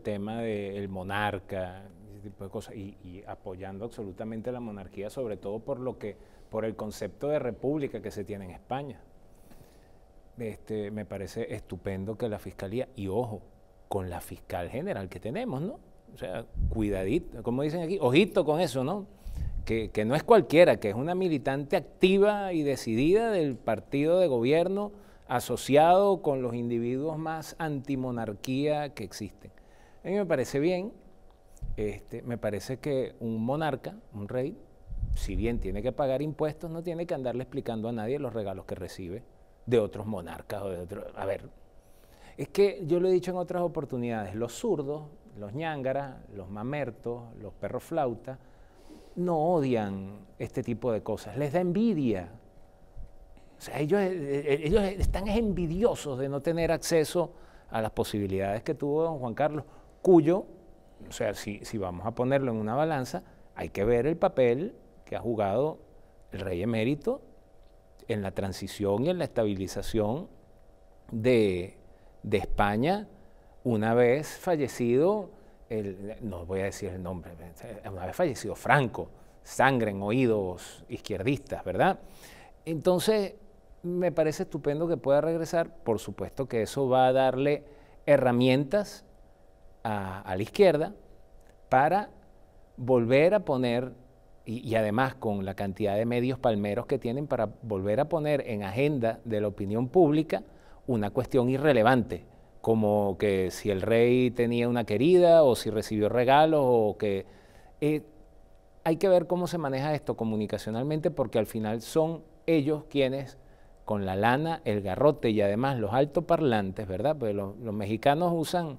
El tema del monarca, ese tipo de cosas, y, apoyando absolutamente la monarquía, sobre todo por lo que, por el concepto de república que se tiene en España. Este, me parece estupendo que la fiscalía, y ojo, con la fiscal general que tenemos, ¿no? O sea, cuidadito, como dicen aquí, ojito con eso, ¿no? Que, que, no es cualquiera, que es una militante activa y decidida del partido de gobierno asociado con los individuos más antimonarquía que existen. A mí me parece bien, este, me parece que un monarca, un rey, si bien tiene que pagar impuestos, no tiene que andarle explicando a nadie los regalos que recibe de otros monarcas o de otros... A ver, es que yo lo he dicho en otras oportunidades, los zurdos, los ñángaras, los mamertos, los perros flauta, no odian este tipo de cosas, les da envidia. O sea, ellos, eh, eh, ellos están envidiosos de no tener acceso a las posibilidades que tuvo don Juan Carlos cuyo, o sea, si, vamos a ponerlo en una balanza, hay que ver el papel que ha jugado el rey emérito en la transición y en la estabilización de, España una vez fallecido, no voy a decir el nombre, una vez fallecido Franco, sangre en oídos izquierdistas, ¿verdad? Entonces, me parece estupendo que pueda regresar, por supuesto que eso va a darle herramientas a, la izquierda para volver a poner, y, además con la cantidad de medios palmeros que tienen, para volver a poner en agenda de la opinión pública una cuestión irrelevante, como que si el rey tenía una querida o si recibió regalos o que... Eh, hay que ver cómo se maneja esto comunicacionalmente porque al final son ellos quienes con la lana, el garrote y además los altoparlantes, ¿verdad? Pues los mexicanos usan